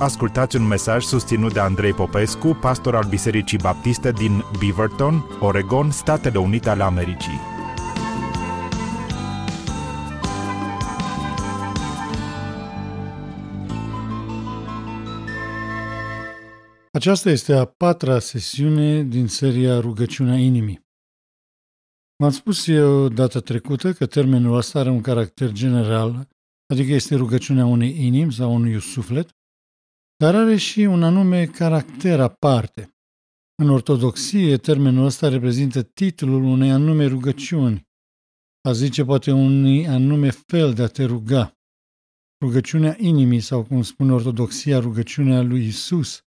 ascultați un mesaj susținut de Andrei Popescu, pastor al Bisericii Baptiste din Beaverton, Oregon, Statele Unite ale Americii. Aceasta este a patra sesiune din seria Rugăciunea inimii. m am spus eu data trecută că termenul ăsta are un caracter general, adică este rugăciunea unei inimi sau unui suflet, dar are și un anume caracter aparte. În ortodoxie, termenul ăsta reprezintă titlul unei anume rugăciuni, a zice poate unui anume fel de a te ruga. Rugăciunea inimii, sau cum spune ortodoxia, rugăciunea lui Isus,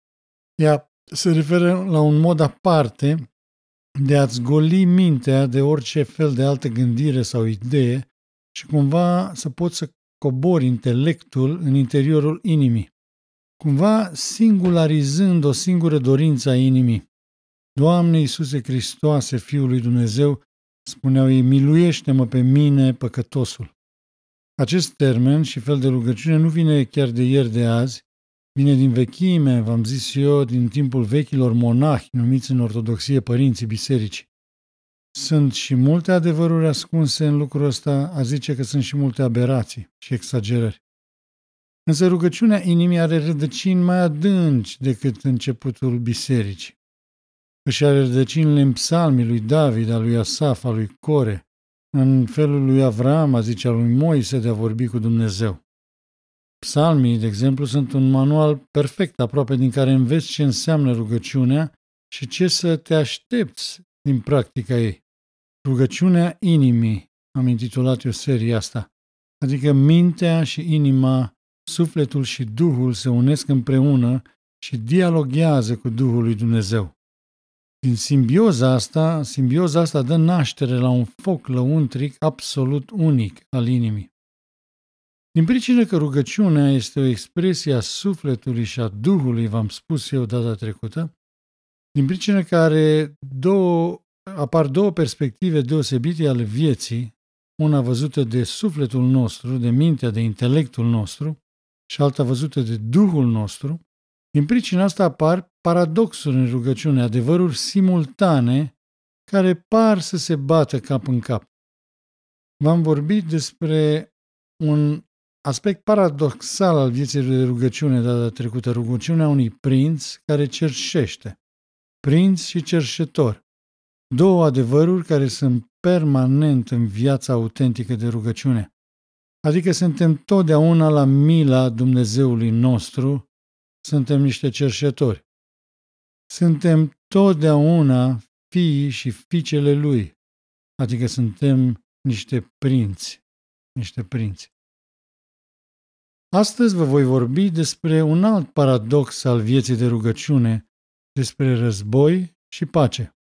ea se referă la un mod aparte de a-ți goli mintea de orice fel de altă gândire sau idee și cumva să poți să cobori intelectul în interiorul inimii cumva singularizând o singură dorință a inimii. Doamne Iisuse Hristoase, Fiul lui Dumnezeu, spuneau ei, miluiește-mă pe mine, păcătosul. Acest termen și fel de rugăciune nu vine chiar de ieri de azi, vine din vechime, v-am zis eu, din timpul vechilor monahi numiți în ortodoxie părinții bisericii. Sunt și multe adevăruri ascunse în lucrul ăsta, a zice că sunt și multe aberații și exagerări. Însă rugăciunea inimii are rădăcini mai adânci decât începutul bisericii. Își are rădăcinile în psalmii lui David, al lui Asaf, al lui Core, în felul lui Avram, a zice al lui Moise, de a vorbi cu Dumnezeu. Psalmii, de exemplu, sunt un manual perfect aproape din care înveți ce înseamnă rugăciunea și ce să te aștepți din practica ei. Rugăciunea inimii, am intitulat eu seria asta, adică mintea și inima sufletul și Duhul se unesc împreună și dialoghează cu Duhul lui Dumnezeu. Din simbioza asta, simbioza asta dă naștere la un foc lăuntric absolut unic al inimii. Din pricină că rugăciunea este o expresie a sufletului și a Duhului, v-am spus eu data trecută, din pricină că are două, apar două perspective deosebite ale vieții, una văzută de sufletul nostru, de mintea, de intelectul nostru, și alta văzută de Duhul nostru, din pricina asta apar paradoxuri în rugăciune, adevăruri simultane care par să se bată cap în cap. V-am vorbit despre un aspect paradoxal al vieții de rugăciune data trecută, rugăciunea unui prinț care cerșește, prinț și cerșetor, două adevăruri care sunt permanent în viața autentică de rugăciune. Adică suntem totdeauna la mila Dumnezeului nostru, suntem niște cerșetori. Suntem totdeauna fii și fiicele lui, adică suntem niște prinți, niște prinți. Astăzi vă voi vorbi despre un alt paradox al vieții de rugăciune, despre război și pace.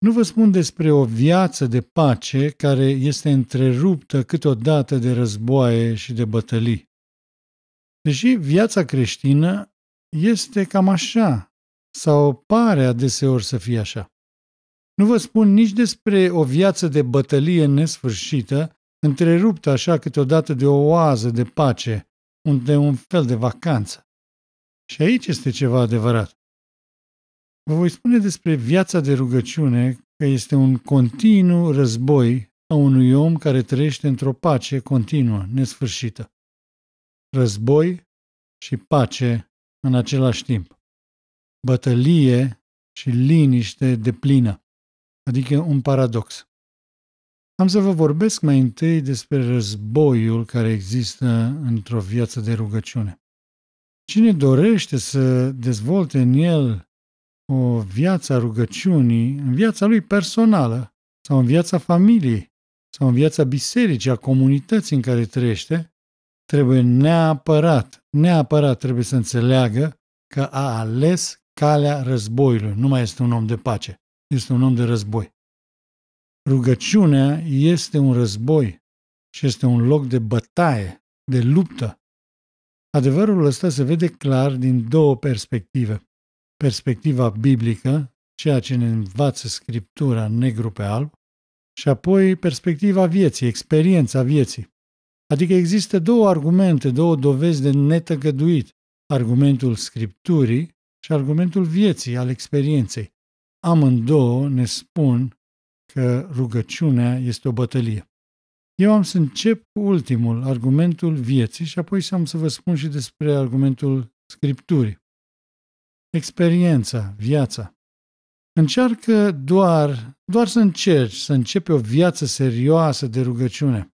Nu vă spun despre o viață de pace care este întreruptă câteodată de războaie și de bătălii. Deși viața creștină este cam așa, sau pare adeseori să fie așa. Nu vă spun nici despre o viață de bătălie nesfârșită, întreruptă așa câteodată de o oază de pace, unde un fel de vacanță. Și aici este ceva adevărat. Vă voi spune despre viața de rugăciune că este un continuu război a unui om care trăiește într-o pace continuă, nesfârșită. Război și pace în același timp. Bătălie și liniște de plină, adică un paradox. Am să vă vorbesc mai întâi despre războiul care există într-o viață de rugăciune. Cine dorește să dezvolte în el o viață a rugăciunii în viața lui personală sau în viața familiei sau în viața bisericii, a comunității în care trăiește, trebuie neapărat, neapărat trebuie să înțeleagă că a ales calea războiului. Nu mai este un om de pace, este un om de război. Rugăciunea este un război și este un loc de bătaie, de luptă. Adevărul ăsta se vede clar din două perspective perspectiva biblică, ceea ce ne învață Scriptura negru pe alb, și apoi perspectiva vieții, experiența vieții. Adică există două argumente, două dovezi de netăgăduit, argumentul Scripturii și argumentul vieții, al experienței. Amândouă ne spun că rugăciunea este o bătălie. Eu am să încep cu ultimul, argumentul vieții, și apoi să am să vă spun și despre argumentul Scripturii experiența, viața. Încearcă doar, doar să încerci să începi o viață serioasă de rugăciune,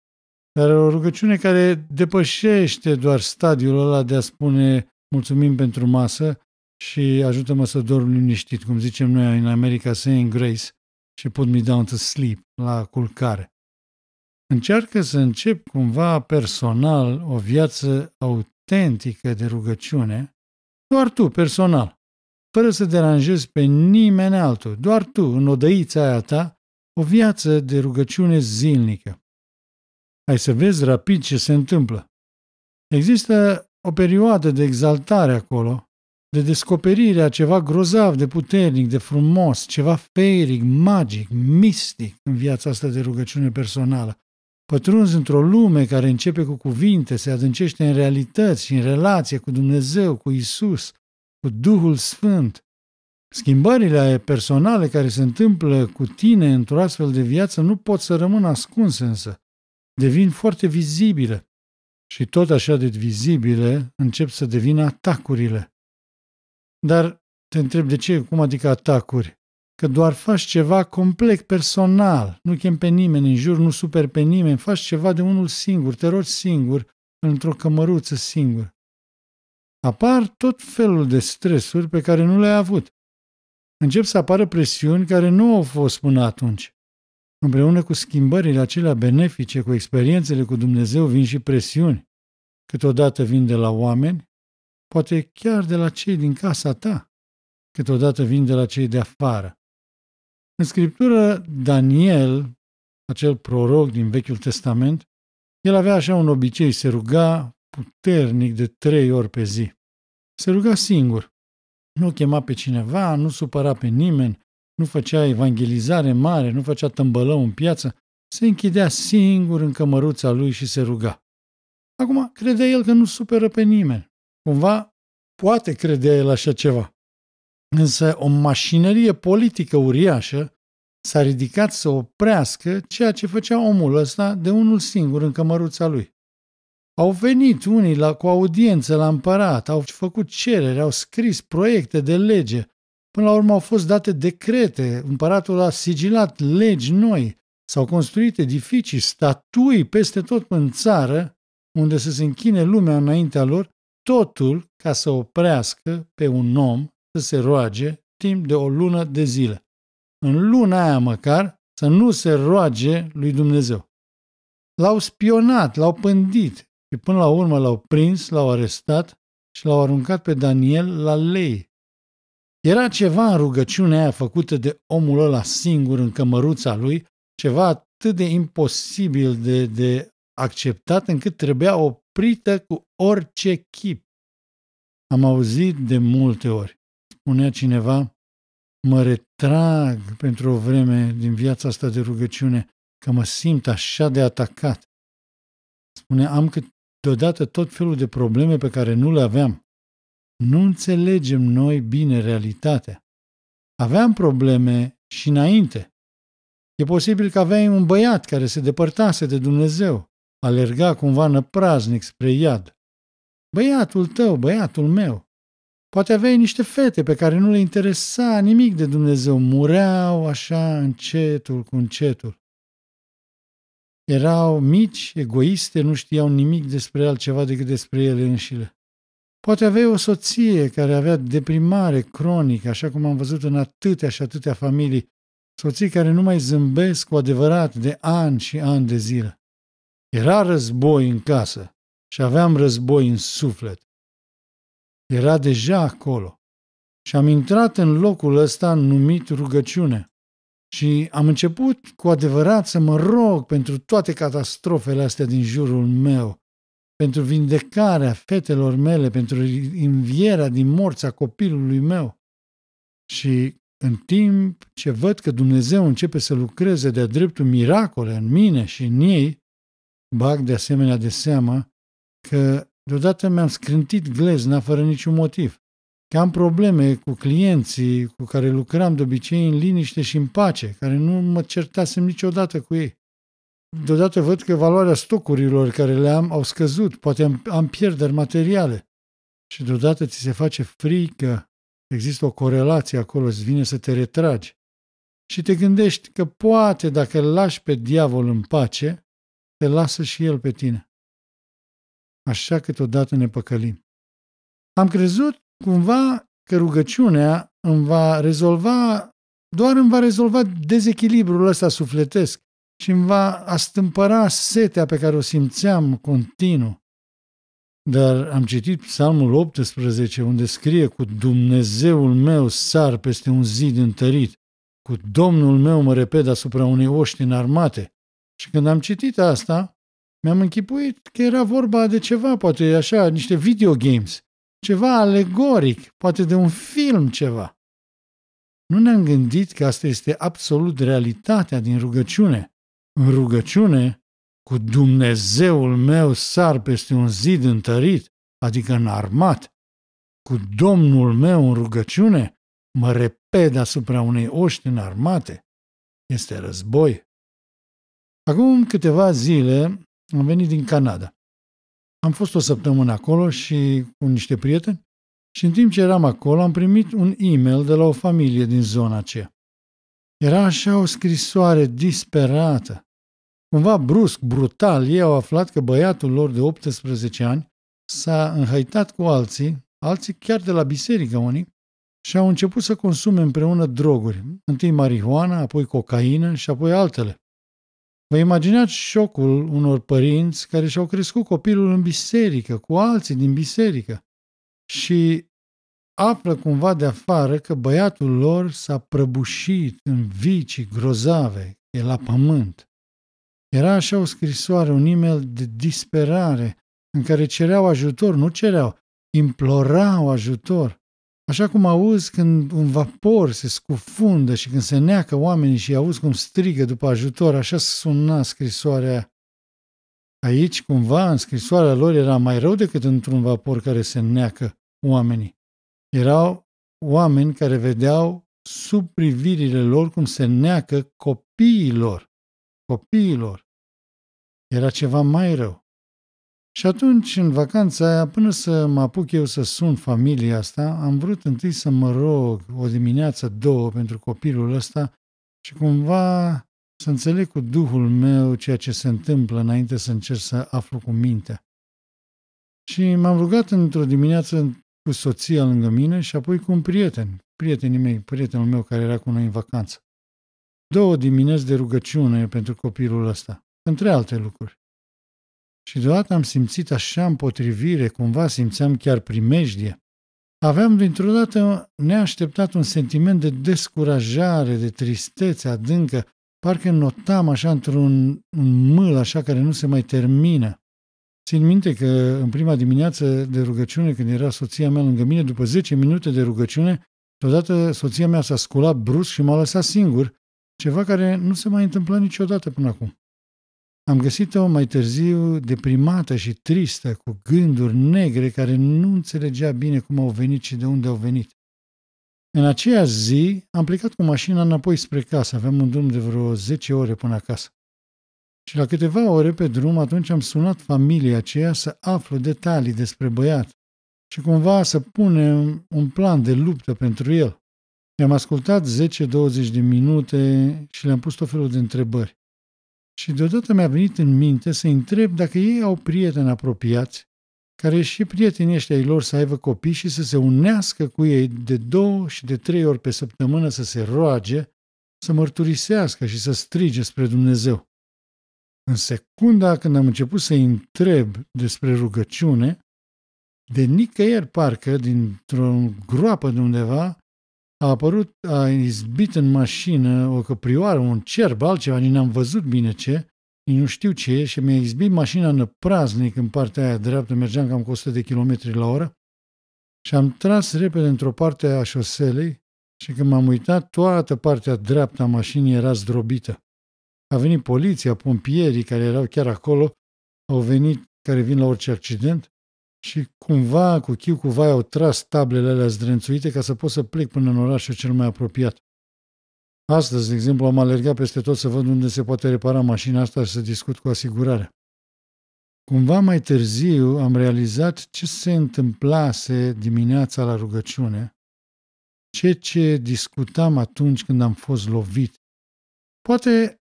dar o rugăciune care depășește doar stadiul ăla de a spune mulțumim pentru masă și ajută-mă să dorm liniștit, cum zicem noi în America, saying grace și put me down to sleep, la culcare. Încearcă să încep cumva personal o viață autentică de rugăciune, doar tu, personal fără să deranjezi pe nimeni altul, doar tu, în odăița aia ta, o viață de rugăciune zilnică. Ai să vezi rapid ce se întâmplă. Există o perioadă de exaltare acolo, de descoperire a ceva grozav, de puternic, de frumos, ceva feric, magic, mistic în viața asta de rugăciune personală. Pătrunzi într-o lume care începe cu cuvinte, se adâncește în realități și în relație cu Dumnezeu, cu Isus, cu Duhul Sfânt. Schimbările personale care se întâmplă cu tine într-o astfel de viață nu pot să rămână ascunse însă. Devin foarte vizibile. Și tot așa de vizibile încep să devină atacurile. Dar te întreb de ce, cum adică atacuri? Că doar faci ceva complet personal, nu chem pe nimeni în jur, nu super pe nimeni, faci ceva de unul singur, te rogi singur, într-o cămăruță singur apar tot felul de stresuri pe care nu le-ai avut. Încep să apară presiuni care nu au fost până atunci. Împreună cu schimbările acelea benefice, cu experiențele cu Dumnezeu, vin și presiuni. Câteodată vin de la oameni, poate chiar de la cei din casa ta, câteodată vin de la cei de afară. În scriptură, Daniel, acel proroc din Vechiul Testament, el avea așa un obicei, se ruga puternic de trei ori pe zi. Se ruga singur. Nu chema pe cineva, nu supăra pe nimeni, nu făcea evangelizare mare, nu făcea tâmbălău în piață, se închidea singur în cămăruța lui și se ruga. Acum, credea el că nu superă pe nimeni. Cumva, poate credea el așa ceva. Însă o mașinărie politică uriașă s-a ridicat să oprească ceea ce făcea omul ăsta de unul singur în cămăruța lui. Au venit unii la, cu audiență la împărat, au făcut cereri, au scris proiecte de lege. Până la urmă au fost date decrete, împăratul a sigilat legi noi, s-au construit edificii, statui peste tot în țară, unde să se închine lumea înaintea lor, totul ca să oprească pe un om să se roage timp de o lună de zile. În luna aia măcar să nu se roage lui Dumnezeu. L-au spionat, l-au pândit, și până la urmă l-au prins, l-au arestat și l-au aruncat pe Daniel la lei. Era ceva în rugăciunea aia făcută de omul ăla singur în cămăruța lui, ceva atât de imposibil de, de acceptat încât trebuia oprită cu orice chip. Am auzit de multe ori, spunea cineva, mă retrag pentru o vreme din viața asta de rugăciune, că mă simt așa de atacat. Spune, am cât deodată tot felul de probleme pe care nu le aveam. Nu înțelegem noi bine realitatea. Aveam probleme și înainte. E posibil că aveai un băiat care se depărtase de Dumnezeu, alerga cumva năpraznic spre iad. Băiatul tău, băiatul meu. Poate aveai niște fete pe care nu le interesa nimic de Dumnezeu, mureau așa încetul cu încetul. Erau mici, egoiste, nu știau nimic despre altceva decât despre ele înșile. Poate avea o soție care avea deprimare cronică, așa cum am văzut în atâtea și atâtea familii, soții care nu mai zâmbesc cu adevărat de ani și ani de zile. Era război în casă și aveam război în suflet. Era deja acolo și am intrat în locul ăsta numit rugăciune. Și am început cu adevărat să mă rog pentru toate catastrofele astea din jurul meu, pentru vindecarea fetelor mele, pentru învierea din morți a copilului meu. Și în timp ce văd că Dumnezeu începe să lucreze de-a dreptul miracole în mine și în ei, bag de asemenea de seamă că deodată mi-am scrântit glezna fără niciun motiv că am probleme cu clienții cu care lucram de obicei în liniște și în pace, care nu mă certasem niciodată cu ei. Deodată văd că valoarea stocurilor care le am au scăzut, poate am, am pierderi materiale. Și deodată ți se face frică, există o corelație acolo, îți vine să te retragi. Și te gândești că poate dacă îl lași pe diavol în pace, te lasă și el pe tine. Așa câteodată ne păcălim. Am crezut cumva că rugăciunea îmi va rezolva, doar îmi va rezolva dezechilibrul ăsta sufletesc și îmi va astâmpăra setea pe care o simțeam continuu. Dar am citit Psalmul 18, unde scrie cu Dumnezeul meu sar peste un zid întărit, cu Domnul meu mă repet asupra unei oști armate. Și când am citit asta, mi-am închipuit că era vorba de ceva, poate așa, niște videogames ceva alegoric, poate de un film ceva. Nu ne-am gândit că asta este absolut realitatea din rugăciune. În rugăciune, cu Dumnezeul meu sar peste un zid întărit, adică armat, cu Domnul meu în rugăciune, mă repede asupra unei oști armate. Este război. Acum câteva zile am venit din Canada. Am fost o săptămână acolo și cu niște prieteni și în timp ce eram acolo am primit un e-mail de la o familie din zona aceea. Era așa o scrisoare disperată. Cumva brusc, brutal, ei au aflat că băiatul lor de 18 ani s-a înhăitat cu alții, alții chiar de la biserică unii, și au început să consume împreună droguri, întâi marihuana, apoi cocaină și apoi altele. Vă imaginați șocul unor părinți care și-au crescut copilul în biserică, cu alții din biserică și află cumva de afară că băiatul lor s-a prăbușit în vicii grozave, e la pământ. Era așa o scrisoare, un e de disperare, în care cereau ajutor, nu cereau, implorau ajutor. Așa cum auzi când un vapor se scufundă și când se neacă oamenii și auzi cum strigă după ajutor, așa suna scrisoarea. Aici, cumva, în scrisoarea lor era mai rău decât într-un vapor care se neacă oamenii. Erau oameni care vedeau sub privirile lor cum se neacă copiilor. Copiilor. Era ceva mai rău. Și atunci, în vacanța aia, până să mă apuc eu să sun familia asta, am vrut întâi să mă rog o dimineață, două, pentru copilul ăsta și cumva să înțeleg cu duhul meu ceea ce se întâmplă înainte să încerc să aflu cu mintea. Și m-am rugat într-o dimineață cu soția lângă mine și apoi cu un prieten, prietenii mei, prietenul meu care era cu noi în vacanță. Două dimineți de rugăciune pentru copilul ăsta, între alte lucruri și deodată am simțit așa împotrivire, cumva simțeam chiar primejdie. Aveam dintr-o dată neașteptat un sentiment de descurajare, de tristețe adâncă, parcă notam așa într-un un mâl așa care nu se mai termină. Țin minte că în prima dimineață de rugăciune, când era soția mea lângă mine, după 10 minute de rugăciune, deodată soția mea s-a sculat brusc și m-a lăsat singur, ceva care nu se mai întâmpla niciodată până acum. Am găsit-o mai târziu deprimată și tristă, cu gânduri negre care nu înțelegea bine cum au venit și de unde au venit. În aceea zi am plecat cu mașina înapoi spre casă, aveam un drum de vreo 10 ore până acasă. Și la câteva ore pe drum atunci am sunat familia aceea să aflu detalii despre băiat și cumva să punem un plan de luptă pentru el. I-am ascultat 10-20 de minute și le-am pus tot felul de întrebări. Și deodată mi-a venit în minte să întreb dacă ei au prieteni apropiați, care și prietenii ăștia ai lor să aibă copii și să se unească cu ei de două și de trei ori pe săptămână să se roage, să mărturisească și să strige spre Dumnezeu. În secunda când am început să-i întreb despre rugăciune, de nicăieri parcă, dintr-o groapă de undeva, a apărut, a izbit în mașină o căprioară, un cerb, altceva, nici n-am văzut bine ce, nici nu știu ce e și mi-a izbit mașina în praznic în partea aia dreaptă, mergeam cam cu 100 de km la oră și am tras repede într-o parte a șoselei și când m-am uitat, toată partea dreaptă a mașinii era zdrobită. A venit poliția, pompierii care erau chiar acolo, au venit care vin la orice accident și cumva cu chiu cumva au tras tablele alea zdrențuite ca să pot să plec până în orașul cel mai apropiat. Astăzi, de exemplu, am alergat peste tot să văd unde se poate repara mașina asta și să discut cu asigurarea. Cumva mai târziu am realizat ce se întâmplase dimineața la rugăciune, ce ce discutam atunci când am fost lovit. Poate,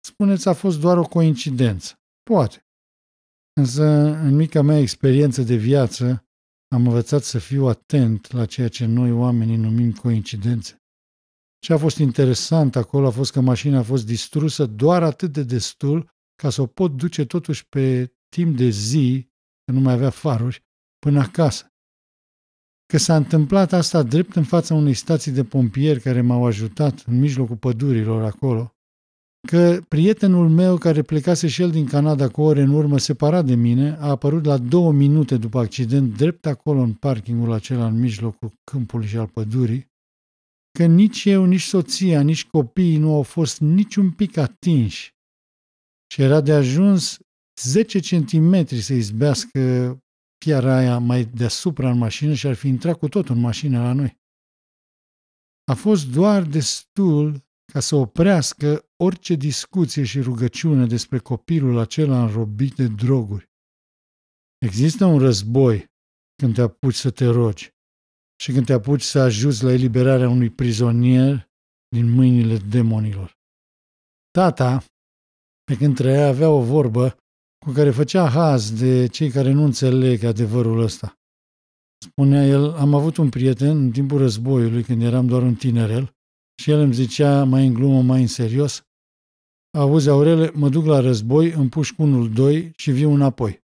spuneți, a fost doar o coincidență. Poate. Însă, în mica mea experiență de viață, am învățat să fiu atent la ceea ce noi oamenii numim coincidențe. Ce a fost interesant acolo a fost că mașina a fost distrusă doar atât de destul ca să o pot duce totuși pe timp de zi, că nu mai avea faruri, până acasă. Că s-a întâmplat asta drept în fața unei stații de pompieri care m-au ajutat în mijlocul pădurilor acolo, că prietenul meu care plecase și el din Canada cu ore în urmă separat de mine a apărut la două minute după accident drept acolo în parkingul acela în mijlocul câmpului și al pădurii, că nici eu, nici soția, nici copiii nu au fost niciun pic atinși și era de ajuns 10 centimetri să izbească piara aia mai deasupra în mașină și ar fi intrat cu tot în mașină la noi. A fost doar destul ca să oprească orice discuție și rugăciune despre copilul acela înrobit de droguri. Există un război când te apuci să te rogi și când te apuci să ajuți la eliberarea unui prizonier din mâinile demonilor. Tata, pe când trăia, avea o vorbă cu care făcea haz de cei care nu înțeleg adevărul ăsta. Spunea el, am avut un prieten în timpul războiului, când eram doar un tinerel, și el îmi zicea, mai în glumă, mai în serios, Auzi, Aurele, mă duc la război, împușc cu unul doi și viu înapoi.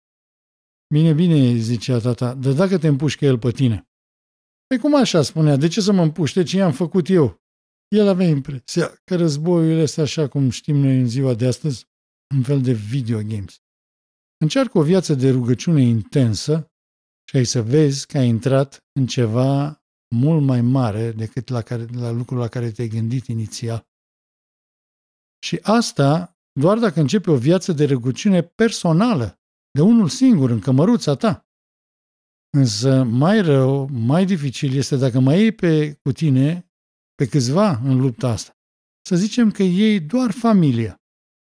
Bine, bine, zicea tata, dar dacă te împușcă el pe tine? Păi cum așa spunea, de ce să mă împuște, ce i-am făcut eu? El avea impresia că războiul este așa cum știm noi în ziua de astăzi, un fel de video games. Încearcă o viață de rugăciune intensă și ai să vezi că ai intrat în ceva mult mai mare decât la, care, la lucrul la care te-ai gândit inițial. Și asta doar dacă începi o viață de răguciune personală, de unul singur, în cămăruța ta. Însă mai rău, mai dificil este dacă mai iei pe, cu tine pe câțiva în lupta asta. Să zicem că ei doar familia.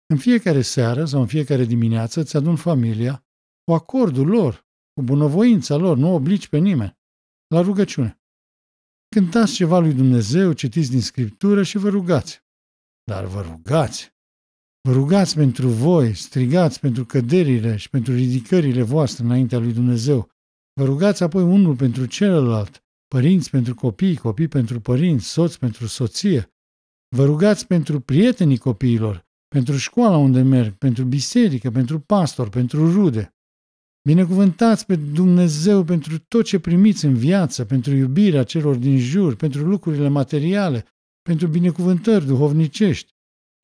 În fiecare seară sau în fiecare dimineață îți adun familia cu acordul lor, cu bunăvoința lor, nu oblici pe nimeni, la rugăciune. Cântați ceva lui Dumnezeu, citiți din Scriptură și vă rugați. Dar vă rugați! Vă rugați pentru voi, strigați pentru căderile și pentru ridicările voastre înaintea lui Dumnezeu. Vă rugați apoi unul pentru celălalt, părinți pentru copii, copii pentru părinți, soți pentru soție. Vă rugați pentru prietenii copiilor, pentru școala unde merg, pentru biserică, pentru pastor, pentru rude. Binecuvântați pe Dumnezeu pentru tot ce primiți în viață, pentru iubirea celor din jur, pentru lucrurile materiale, pentru binecuvântări duhovnicești.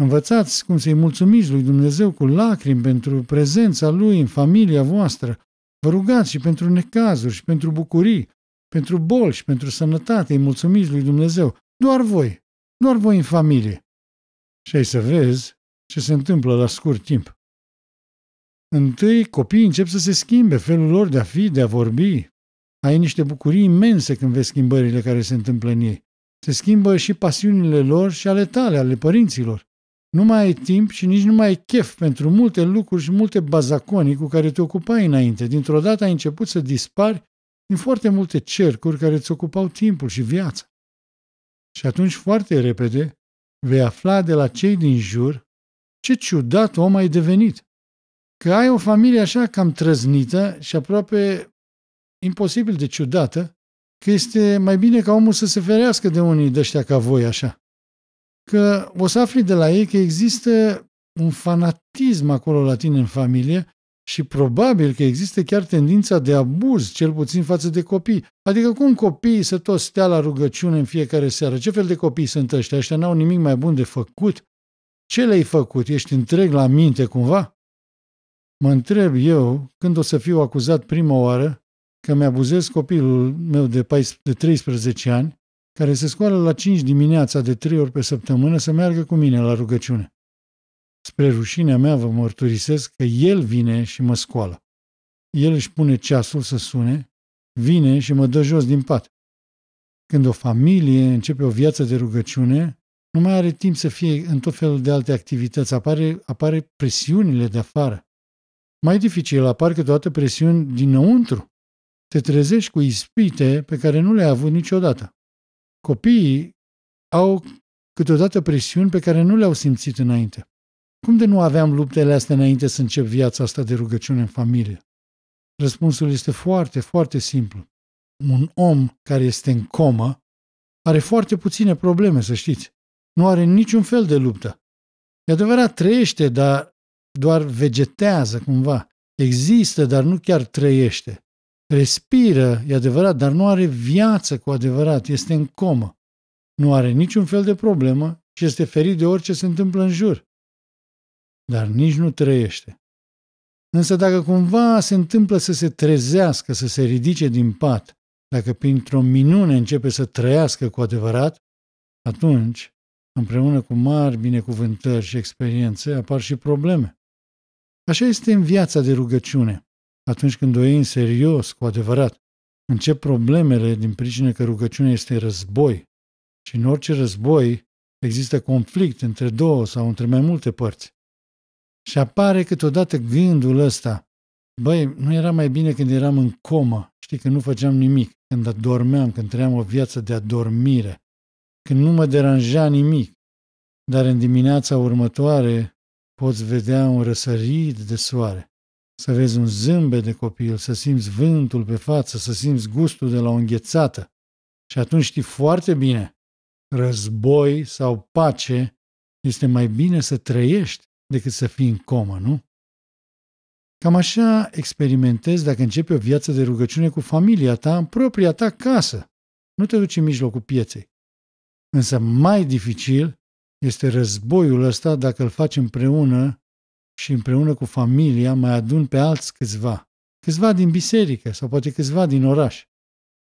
Învățați cum să-i mulțumiți lui Dumnezeu cu lacrimi pentru prezența Lui în familia voastră. Vă rugați și pentru necazuri și pentru bucurii, pentru boli și pentru sănătate. Îi mulțumiți lui Dumnezeu. Doar voi, doar voi în familie. Și ai să vezi ce se întâmplă la scurt timp. Întâi, copiii încep să se schimbe, felul lor de a fi, de a vorbi. Ai niște bucurii imense când vezi schimbările care se întâmplă în ei. Se schimbă și pasiunile lor și ale tale, ale părinților. Nu mai ai timp și nici nu mai ai chef pentru multe lucruri și multe bazaconii cu care te ocupai înainte. Dintr-o dată ai început să dispari din foarte multe cercuri care îți ocupau timpul și viața. Și atunci foarte repede vei afla de la cei din jur ce ciudat om ai devenit că ai o familie așa cam trăznită și aproape imposibil de ciudată, că este mai bine ca omul să se ferească de unii de ăștia ca voi așa. Că o să afli de la ei că există un fanatism acolo la tine în familie și probabil că există chiar tendința de abuz, cel puțin față de copii. Adică cum copiii să tot stea la rugăciune în fiecare seară? Ce fel de copii sunt ăștia? Ăștia n-au nimic mai bun de făcut? Ce le-ai făcut? Ești întreg la minte cumva? Mă întreb eu când o să fiu acuzat prima oară că mi-abuzez copilul meu de, 13 ani, care se scoală la 5 dimineața de 3 ori pe săptămână să meargă cu mine la rugăciune. Spre rușinea mea vă mărturisesc că el vine și mă scoală. El își pune ceasul să sune, vine și mă dă jos din pat. Când o familie începe o viață de rugăciune, nu mai are timp să fie în tot felul de alte activități, apare, apare presiunile de afară. Mai dificil apar câteodată presiuni dinăuntru. Te trezești cu ispite pe care nu le-ai avut niciodată. Copiii au câteodată presiuni pe care nu le-au simțit înainte. Cum de nu aveam luptele astea înainte să încep viața asta de rugăciune în familie? Răspunsul este foarte, foarte simplu. Un om care este în comă are foarte puține probleme, să știți. Nu are niciun fel de luptă. E adevărat, trăiește, dar doar vegetează cumva. Există, dar nu chiar trăiește. Respiră, e adevărat, dar nu are viață cu adevărat, este în comă. Nu are niciun fel de problemă și este ferit de orice se întâmplă în jur. Dar nici nu trăiește. Însă dacă cumva se întâmplă să se trezească, să se ridice din pat, dacă printr-o minune începe să trăiască cu adevărat, atunci, împreună cu mari binecuvântări și experiențe, apar și probleme. Așa este în viața de rugăciune. Atunci când o iei în serios, cu adevărat, încep problemele din pricină că rugăciunea este război. Și în orice război există conflict între două sau între mai multe părți. Și apare câteodată gândul ăsta. Băi, nu era mai bine când eram în comă, știi, că nu făceam nimic, când adormeam, când trăiam o viață de adormire, când nu mă deranja nimic. Dar în dimineața următoare poți vedea un răsărit de soare, să vezi un zâmbet de copil, să simți vântul pe față, să simți gustul de la o înghețată. Și atunci știi foarte bine, război sau pace, este mai bine să trăiești decât să fii în comă, nu? Cam așa experimentezi dacă începi o viață de rugăciune cu familia ta în propria ta casă. Nu te duci în mijlocul pieței. Însă mai dificil este războiul ăsta, dacă îl faci împreună și împreună cu familia, mai adun pe alți câțiva. Câțiva din biserică sau poate câțiva din oraș.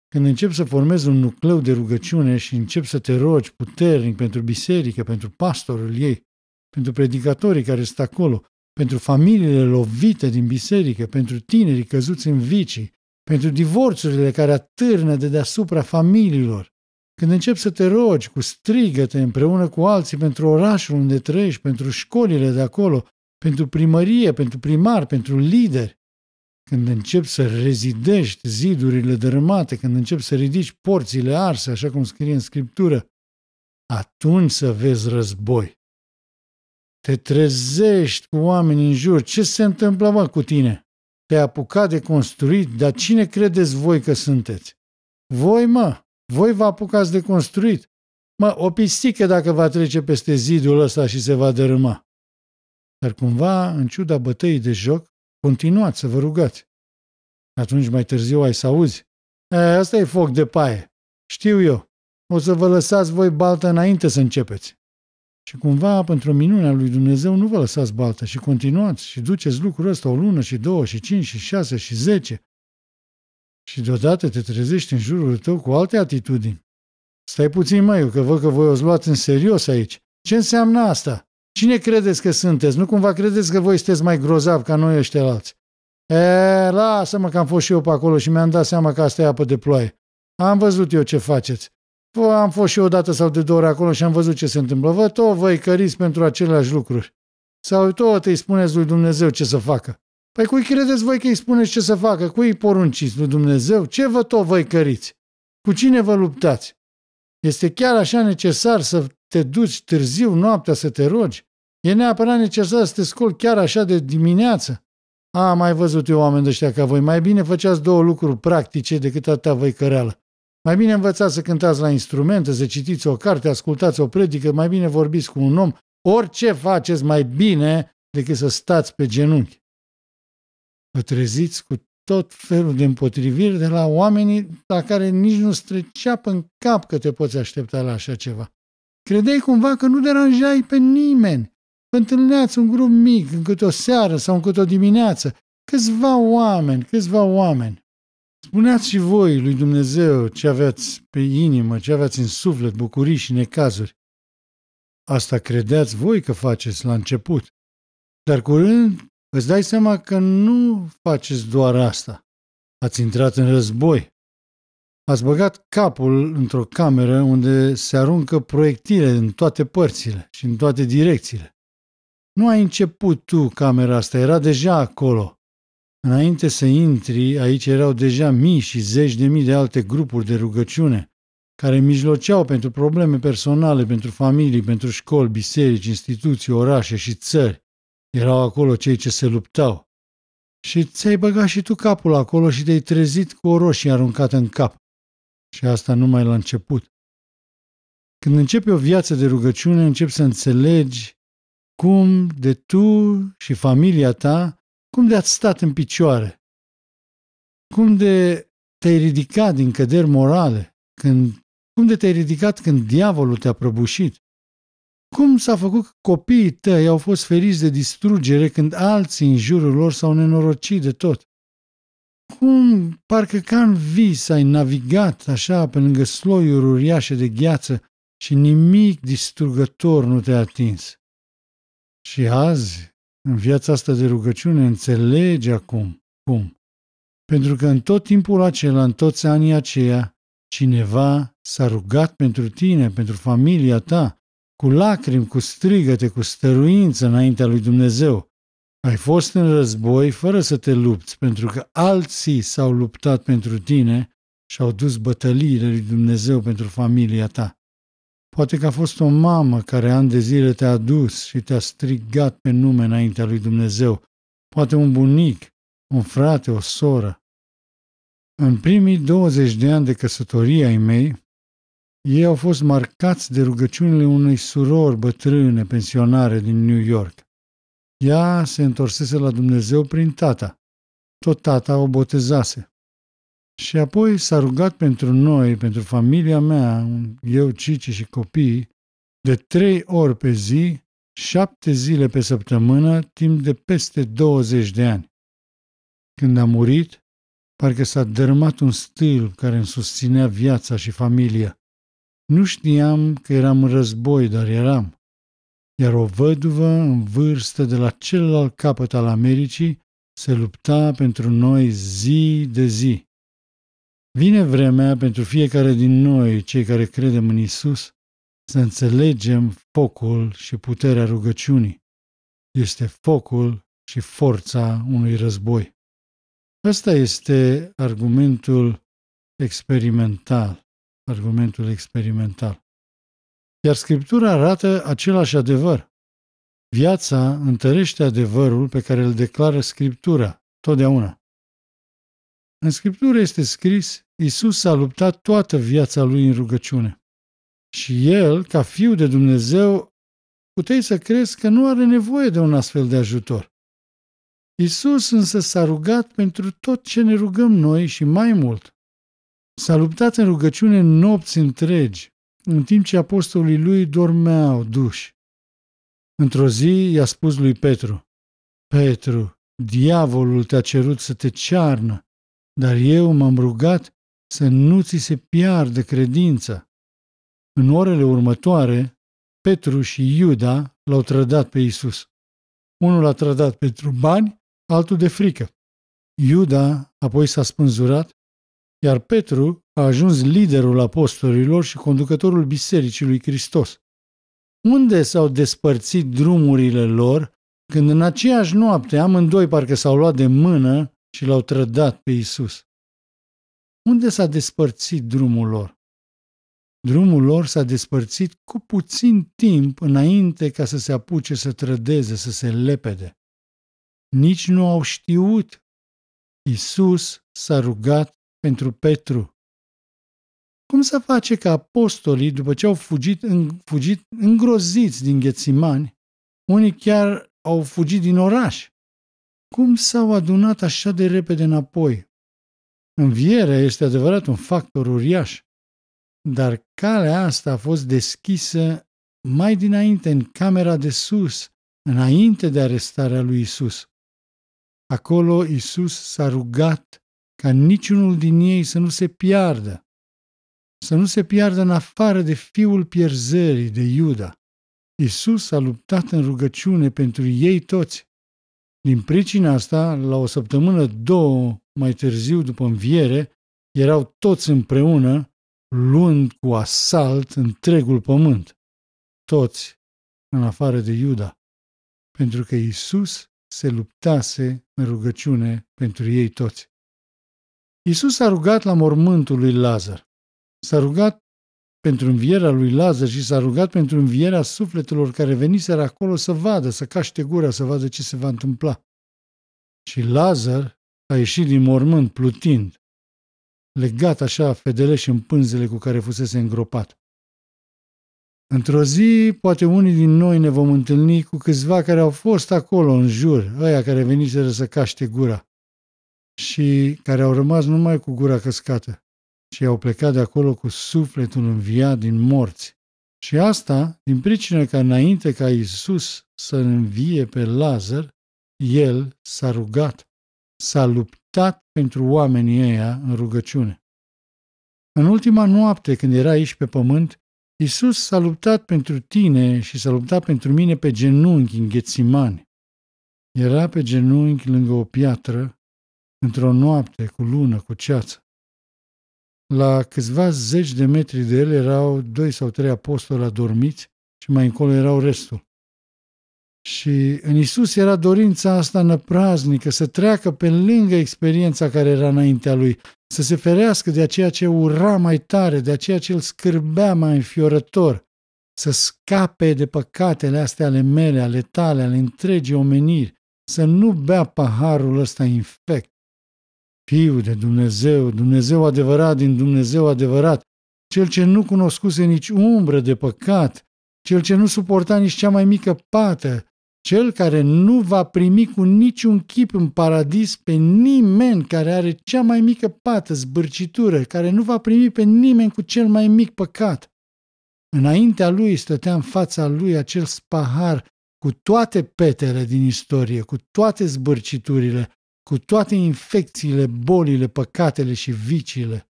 Când încep să formezi un nucleu de rugăciune și încep să te rogi puternic pentru biserică, pentru pastorul ei, pentru predicatorii care sunt acolo, pentru familiile lovite din biserică, pentru tinerii căzuți în vicii, pentru divorțurile care atârnă de deasupra familiilor, când începi să te rogi cu strigăte împreună cu alții pentru orașul unde trăiești, pentru școlile de acolo, pentru primărie, pentru primar, pentru lideri, când începi să rezidești zidurile dărâmate, când începi să ridici porțile arse, așa cum scrie în Scriptură, atunci să vezi război. Te trezești cu oameni în jur. Ce se întâmplă, mă, cu tine? Te-ai apucat de construit, dar cine credeți voi că sunteți? Voi, mă, voi vă apucați de construit. Mă, o pistică dacă va trece peste zidul ăsta și se va dărâma. Dar cumva, în ciuda bătăii de joc, continuați să vă rugați. Atunci mai târziu ai să auzi. E, asta e foc de paie. Știu eu. O să vă lăsați voi balta înainte să începeți. Și cumva, pentru minunea lui Dumnezeu, nu vă lăsați baltă și continuați și duceți lucrul ăsta o lună și două și cinci și șase și zece și deodată te trezești în jurul tău cu alte atitudini. Stai puțin, mai eu că văd că voi o luați în serios aici. Ce înseamnă asta? Cine credeți că sunteți? Nu cumva credeți că voi sunteți mai grozav ca noi ăștia alți? E, lasă-mă că am fost și eu pe acolo și mi-am dat seama că asta e apă de ploaie. Am văzut eu ce faceți. Vă, am fost și eu odată sau de două ori acolo și am văzut ce se întâmplă. Vă tot vă căriți pentru aceleași lucruri. Sau tot îi spuneți lui Dumnezeu ce să facă. Păi cui credeți voi că îi spuneți ce să facă? Cui îi porunciți lui Dumnezeu? Ce vă tot voi căriți? Cu cine vă luptați? Este chiar așa necesar să te duci târziu noaptea să te rogi? E neapărat necesar să te scoli chiar așa de dimineață? A, mai văzut eu oameni de ăștia ca voi. Mai bine făceați două lucruri practice decât atâta căreală. Mai bine învățați să cântați la instrumente, să citiți o carte, ascultați o predică, mai bine vorbiți cu un om. Orice faceți mai bine decât să stați pe genunchi vă treziți cu tot felul de împotriviri de la oamenii la care nici nu strecea în cap că te poți aștepta la așa ceva. Credeai cumva că nu deranjai pe nimeni. întâlneați un grup mic, în câte o seară sau în câte o dimineață, câțiva oameni, câțiva oameni. Spuneați și voi lui Dumnezeu ce aveați pe inimă, ce aveați în suflet, bucurii și necazuri. Asta credeați voi că faceți la început. Dar curând îți dai seama că nu faceți doar asta. Ați intrat în război. Ați băgat capul într-o cameră unde se aruncă proiectile în toate părțile și în toate direcțiile. Nu ai început tu camera asta, era deja acolo. Înainte să intri, aici erau deja mii și zeci de mii de alte grupuri de rugăciune, care mijloceau pentru probleme personale, pentru familii, pentru școli, biserici, instituții, orașe și țări. Erau acolo cei ce se luptau. Și ți-ai băgat și tu capul acolo și te-ai trezit cu o roșie aruncată în cap. Și asta numai la început. Când începi o viață de rugăciune, începi să înțelegi cum de tu și familia ta, cum de ați stat în picioare, cum de te-ai ridicat din căderi morale, când, cum de te-ai ridicat când diavolul te-a prăbușit, cum s-a făcut că copiii tăi au fost feriți de distrugere când alții în jurul lor s-au nenorocit de tot? Cum parcă ca în vis ai navigat așa pe lângă sloiuri uriașe de gheață și nimic distrugător nu te-a atins? Și azi, în viața asta de rugăciune, înțelegi acum cum. Pentru că în tot timpul acela, în toți anii aceia, cineva s-a rugat pentru tine, pentru familia ta, cu lacrimi, cu strigăte, cu stăruință înaintea lui Dumnezeu. Ai fost în război fără să te lupți, pentru că alții s-au luptat pentru tine și au dus bătăliile lui Dumnezeu pentru familia ta. Poate că a fost o mamă care ani de zile te-a dus și te-a strigat pe nume înaintea lui Dumnezeu, poate un bunic, un frate, o soră. În primii 20 de ani de căsătorie ai mei, ei au fost marcați de rugăciunile unei surori bătrâne pensionare din New York. Ea se întorsese la Dumnezeu prin tata. Tot tata o botezase. Și apoi s-a rugat pentru noi, pentru familia mea, eu, Cici și copiii, de trei ori pe zi, șapte zile pe săptămână, timp de peste 20 de ani. Când a murit, parcă s-a dărâmat un stil care îmi susținea viața și familia. Nu știam că eram în război, dar eram. Iar o văduvă în vârstă de la celălalt capăt al Americii se lupta pentru noi zi de zi. Vine vremea pentru fiecare din noi, cei care credem în Isus, să înțelegem focul și puterea rugăciunii. Este focul și forța unui război. Ăsta este argumentul experimental argumentul experimental. Iar Scriptura arată același adevăr. Viața întărește adevărul pe care îl declară Scriptura, totdeauna. În Scriptură este scris, Isus a luptat toată viața lui în rugăciune. Și el, ca fiu de Dumnezeu, puteai să crezi că nu are nevoie de un astfel de ajutor. Isus însă s-a rugat pentru tot ce ne rugăm noi și mai mult. S-a luptat în rugăciune nopți întregi, în timp ce apostolii lui dormeau duși. Într-o zi i-a spus lui Petru, Petru, diavolul te-a cerut să te cearnă, dar eu m-am rugat să nu ți se piardă credința. În orele următoare, Petru și Iuda l-au trădat pe Isus. Unul l-a trădat pentru bani, altul de frică. Iuda apoi s-a spânzurat iar Petru a ajuns liderul apostolilor și conducătorul Bisericii lui Hristos. Unde s-au despărțit drumurile lor când în aceeași noapte amândoi parcă s-au luat de mână și l-au trădat pe Isus? Unde s-a despărțit drumul lor? Drumul lor s-a despărțit cu puțin timp înainte ca să se apuce să trădeze, să se lepede. Nici nu au știut. Isus s-a rugat pentru Petru. Cum să face că apostolii, după ce au fugit, în, fugit îngroziți din Ghețimani, unii chiar au fugit din oraș? Cum s-au adunat așa de repede înapoi? Învierea este adevărat un factor uriaș, dar calea asta a fost deschisă mai dinainte în camera de sus, înainte de arestarea lui Isus. Acolo Isus s-a rugat ca niciunul din ei să nu se piardă, să nu se piardă în afară de fiul pierzării de Iuda. Isus a luptat în rugăciune pentru ei toți. Din pricina asta, la o săptămână, două mai târziu după înviere, erau toți împreună, luând cu asalt întregul pământ. Toți, în afară de Iuda, pentru că Isus se luptase în rugăciune pentru ei toți. Iisus s-a rugat la mormântul lui Lazar. S-a rugat pentru învierea lui Lazar și s-a rugat pentru învierea sufletelor care veniseră acolo să vadă, să caște gura, să vadă ce se va întâmpla. Și Lazar a ieșit din mormânt plutind, legat așa și în pânzele cu care fusese îngropat. Într-o zi, poate unii din noi ne vom întâlni cu câțiva care au fost acolo în jur, ăia care veniseră să caște gura și care au rămas numai cu gura căscată și au plecat de acolo cu sufletul înviat din morți. Și asta din pricină că înainte ca Isus să învie pe Lazar, el s-a rugat, s-a luptat pentru oamenii ăia în rugăciune. În ultima noapte, când era aici pe pământ, Isus s-a luptat pentru tine și s-a luptat pentru mine pe genunchi în ghețimani. Era pe genunchi lângă o piatră într-o noapte cu lună, cu ceață. La câțiva zeci de metri de el erau doi sau trei apostoli adormiți și mai încolo erau restul. Și în Isus era dorința asta năpraznică, să treacă pe lângă experiența care era înaintea lui, să se ferească de aceea ce ura mai tare, de aceea ce îl scârbea mai înfiorător, să scape de păcatele astea ale mele, ale tale, ale întregii omeniri, să nu bea paharul ăsta infect, Fiul de Dumnezeu, Dumnezeu adevărat din Dumnezeu adevărat, cel ce nu cunoscuse nici umbră de păcat, cel ce nu suporta nici cea mai mică pată, cel care nu va primi cu niciun chip în paradis pe nimeni care are cea mai mică pată, zbârcitură, care nu va primi pe nimeni cu cel mai mic păcat. Înaintea lui stătea în fața lui acel spahar cu toate petele din istorie, cu toate zbârciturile, cu toate infecțiile, bolile, păcatele și viciile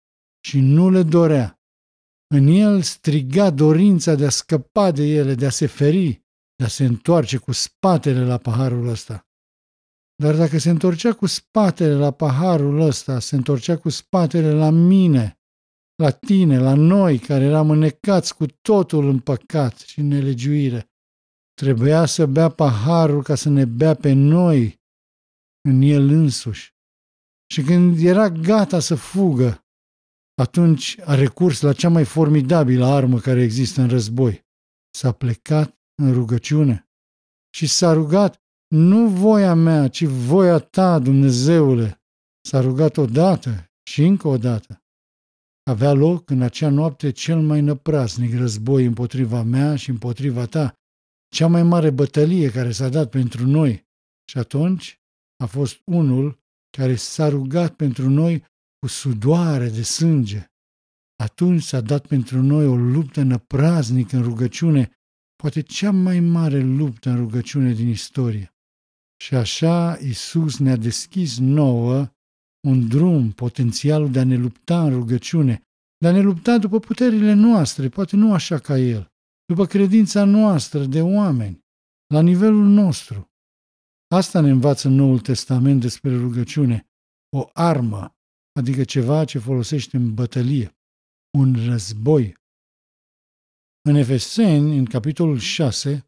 și nu le dorea. În el striga dorința de a scăpa de ele, de a se feri, de a se întoarce cu spatele la paharul ăsta. Dar dacă se întorcea cu spatele la paharul ăsta, se întorcea cu spatele la mine, la tine, la noi, care eram înnecați cu totul în păcat și nelegiuire. Trebuia să bea paharul ca să ne bea pe noi, în el însuși. Și când era gata să fugă, atunci a recurs la cea mai formidabilă armă care există în război. S-a plecat în rugăciune și s-a rugat, nu voia mea, ci voia ta, Dumnezeule. S-a rugat odată și încă o dată. Avea loc în acea noapte cel mai năprasnic război împotriva mea și împotriva ta, cea mai mare bătălie care s-a dat pentru noi. Și atunci a fost unul care s-a rugat pentru noi cu sudoare de sânge. Atunci s-a dat pentru noi o luptă năpraznică în rugăciune, poate cea mai mare luptă în rugăciune din istorie. Și așa Isus ne-a deschis nouă un drum, potențialul de a ne lupta în rugăciune, de a ne lupta după puterile noastre, poate nu așa ca El, după credința noastră de oameni, la nivelul nostru. Asta ne învață în Noul Testament despre rugăciune, o armă, adică ceva ce folosește în bătălie, un război. În Efeseni, în capitolul 6,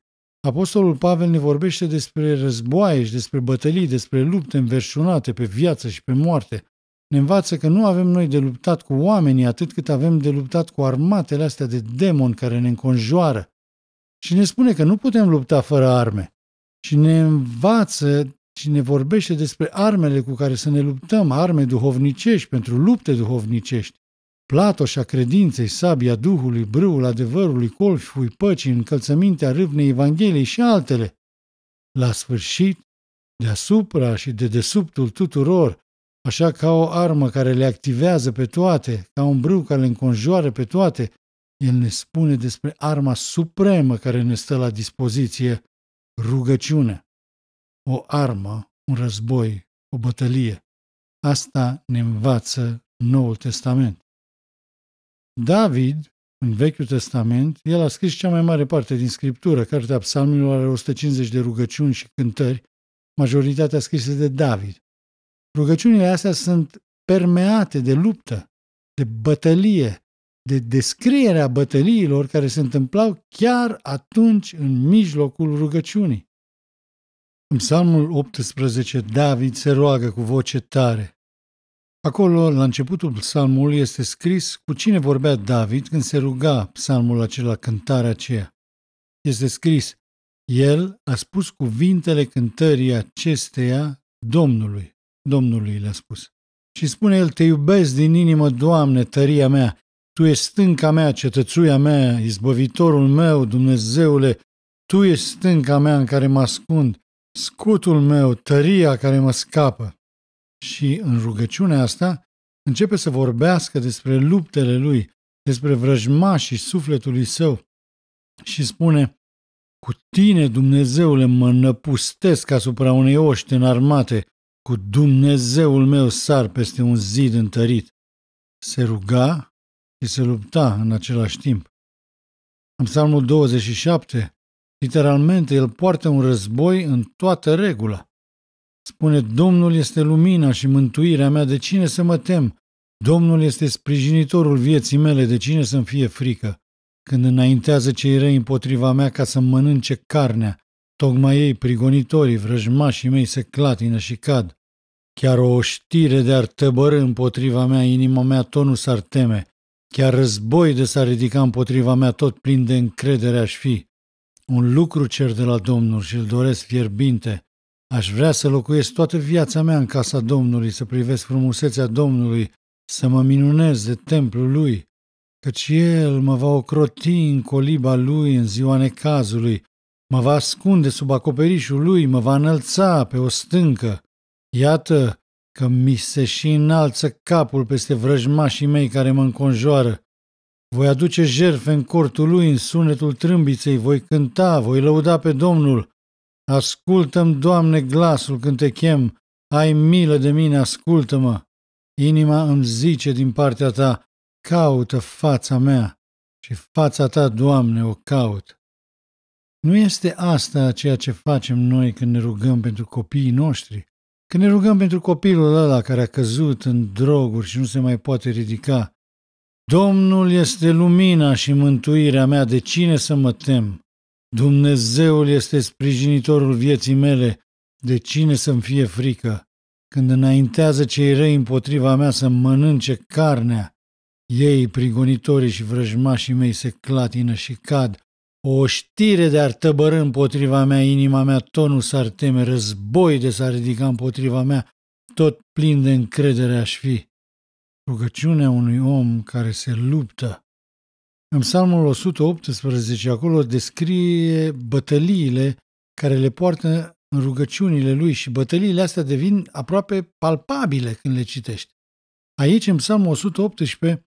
Apostolul Pavel ne vorbește despre războaie și despre bătălii, despre lupte înverșunate pe viață și pe moarte. Ne învață că nu avem noi de luptat cu oamenii atât cât avem de luptat cu armatele astea de demon care ne înconjoară. Și ne spune că nu putem lupta fără arme și ne învață și ne vorbește despre armele cu care să ne luptăm, arme duhovnicești pentru lupte duhovnicești. Platoșa credinței, sabia Duhului, brâul adevărului, colful păcii, încălțămintea râvnei Evangheliei și altele. La sfârșit, deasupra și de desubtul tuturor, așa ca o armă care le activează pe toate, ca un brâu care le înconjoară pe toate, el ne spune despre arma supremă care ne stă la dispoziție, rugăciune, o armă, un război, o bătălie. Asta ne învață Noul Testament. David, în Vechiul Testament, el a scris cea mai mare parte din Scriptură. Cartea Psalmilor are 150 de rugăciuni și cântări, majoritatea scrise de David. Rugăciunile astea sunt permeate de luptă, de bătălie, de descrierea bătăliilor care se întâmplau chiar atunci în mijlocul rugăciunii. În psalmul 18, David se roagă cu voce tare. Acolo, la începutul psalmului, este scris cu cine vorbea David când se ruga psalmul acela, cântarea aceea. Este scris, el a spus cuvintele cântării acesteia Domnului. Domnului le-a spus. Și spune el, te iubesc din inimă, Doamne, tăria mea, tu ești stânca mea, cetățuia mea, izbăvitorul meu, Dumnezeule, Tu ești stânca mea în care mă ascund, scutul meu, tăria care mă scapă. Și în rugăciunea asta începe să vorbească despre luptele lui, despre vrăjmașii sufletului său și spune, Cu tine, Dumnezeule, mă năpustesc asupra unei oști înarmate, cu Dumnezeul meu sar peste un zid întărit. Se ruga și se lupta în același timp. În psalmul 27, literalmente, el poartă un război în toată regula. Spune, Domnul este lumina și mântuirea mea, de cine să mă tem? Domnul este sprijinitorul vieții mele, de cine să-mi fie frică? Când înaintează cei răi împotriva mea ca să mănânce carnea, tocmai ei, prigonitorii, vrăjmașii mei, se clatină și cad. Chiar o știre de ar împotriva mea, inima mea tonul nu s-ar teme. Chiar război de s ar ridica împotriva mea, tot plin de încredere aș fi. Un lucru cer de la Domnul și îl doresc fierbinte. Aș vrea să locuiesc toată viața mea în casa Domnului, să privesc frumusețea Domnului, să mă minunez de templul Lui, căci El mă va ocroti în coliba Lui în ziua necazului, mă va ascunde sub acoperișul Lui, mă va înălța pe o stâncă. Iată, că mi se și înalță capul peste vrăjmașii mei care mă înconjoară. Voi aduce jerfe în cortul lui, în sunetul trâmbiței, voi cânta, voi lăuda pe Domnul. Ascultăm, Doamne, glasul când te chem, ai milă de mine, ascultă-mă. Inima îmi zice din partea ta, caută fața mea și fața ta, Doamne, o caut. Nu este asta ceea ce facem noi când ne rugăm pentru copiii noștri? Când ne rugăm pentru copilul ăla care a căzut în droguri și nu se mai poate ridica, Domnul este lumina și mântuirea mea, de cine să mă tem? Dumnezeul este sprijinitorul vieții mele, de cine să-mi fie frică? Când înaintează cei răi împotriva mea să mănânce carnea, ei, prigonitorii și vrăjmașii mei, se clatină și cad, o știre de-ar tăbărâ împotriva mea, inima mea tonul s-ar teme, război de s-ar ridica împotriva mea, tot plin de încredere aș fi. Rugăciunea unui om care se luptă. În psalmul 118, acolo descrie bătăliile care le poartă în rugăciunile lui și bătăliile astea devin aproape palpabile când le citești. Aici, în psalmul 118,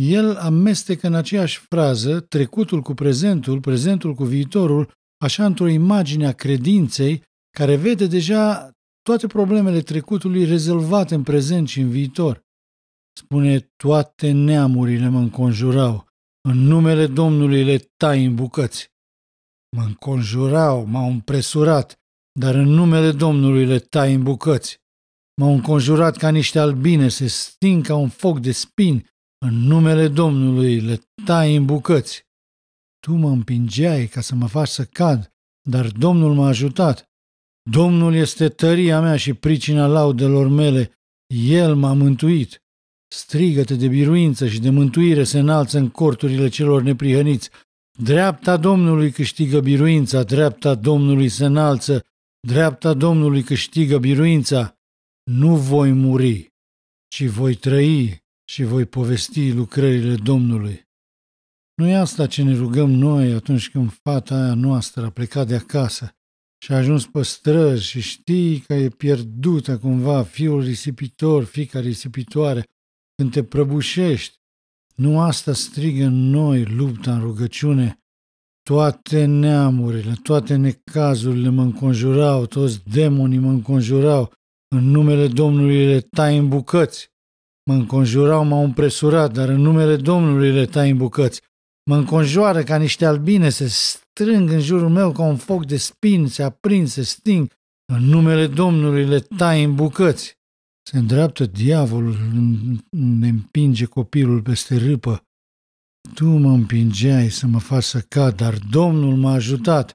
el amestecă în aceeași frază trecutul cu prezentul, prezentul cu viitorul, așa într-o imagine a credinței care vede deja toate problemele trecutului rezolvate în prezent și în viitor. Spune, toate neamurile mă înconjurau, în numele Domnului le tai în bucăți. Mă înconjurau, m-au împresurat, dar în numele Domnului le tai în bucăți. M-au înconjurat ca niște albine, se sting ca un foc de spini, în numele Domnului le tai în bucăți. Tu mă împingeai ca să mă faci să cad, dar Domnul m-a ajutat. Domnul este tăria mea și pricina laudelor mele. El m-a mântuit. Strigăte de biruință și de mântuire se înalță în corturile celor neprihăniți. Dreapta Domnului câștigă biruința, dreapta Domnului se înalță, dreapta Domnului câștigă biruința. Nu voi muri, ci voi trăi și voi povesti lucrările Domnului. Nu e asta ce ne rugăm noi atunci când fata aia noastră a plecat de acasă și a ajuns pe străzi și știi că e pierdută cumva fiul risipitor, fica risipitoare, când te prăbușești. Nu asta strigă în noi lupta în rugăciune. Toate neamurile, toate necazurile mă înconjurau, toți demonii mă înconjurau. În numele Domnului le tai în bucăți. Mă înconjurau, m-au împresurat, dar în numele Domnului le tai în bucăți. Mă înconjoară ca niște albine, se strâng în jurul meu ca un foc de spin, se aprind, se sting. În numele Domnului le tai în bucăți. Se îndreaptă diavolul, ne împinge copilul peste râpă. Tu mă împingeai să mă faci să cad, dar Domnul m-a ajutat.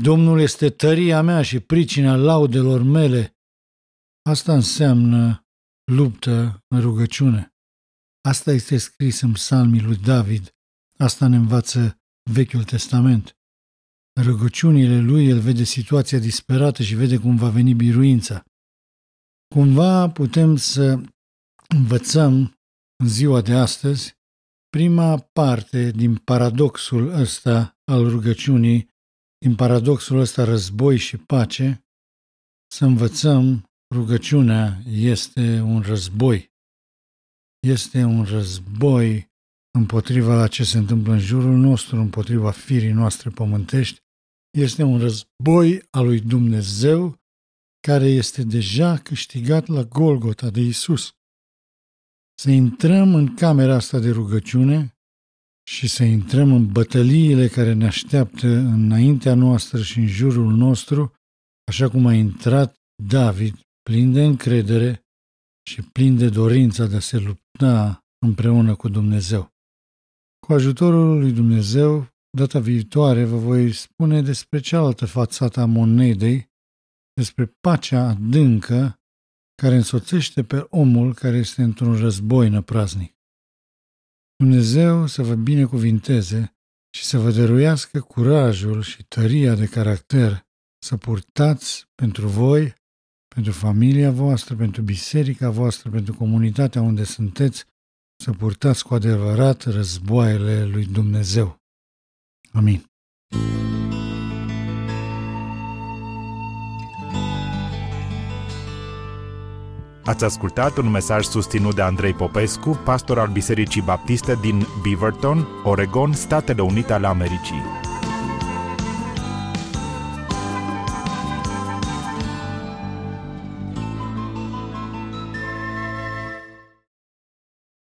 Domnul este tăria mea și pricina laudelor mele. Asta înseamnă luptă în rugăciune. Asta este scris în psalmii lui David, asta ne învață Vechiul Testament. În rugăciunile lui el vede situația disperată și vede cum va veni biruința. Cumva putem să învățăm în ziua de astăzi prima parte din paradoxul ăsta al rugăciunii, din paradoxul ăsta război și pace, să învățăm Rugăciunea este un război. Este un război împotriva la ce se întâmplă în jurul nostru, împotriva firii noastre pământești. Este un război al lui Dumnezeu care este deja câștigat la Golgota de Isus. Să intrăm în camera asta de rugăciune și să intrăm în bătăliile care ne așteaptă înaintea noastră și în jurul nostru, așa cum a intrat David plin de încredere și plin de dorința de a se lupta împreună cu Dumnezeu. Cu ajutorul lui Dumnezeu, data viitoare vă voi spune despre cealaltă fațată a monedei, despre pacea adâncă care însoțește pe omul care este într-un război năpraznic. Dumnezeu să vă binecuvinteze și să vă dăruiască curajul și tăria de caracter să purtați pentru voi pentru familia voastră, pentru biserica voastră, pentru comunitatea unde sunteți, să purtați cu adevărat războaiele lui Dumnezeu. Amin. Ați ascultat un mesaj susținut de Andrei Popescu, pastor al Bisericii Baptiste din Beaverton, Oregon, Statele Unite ale Americii.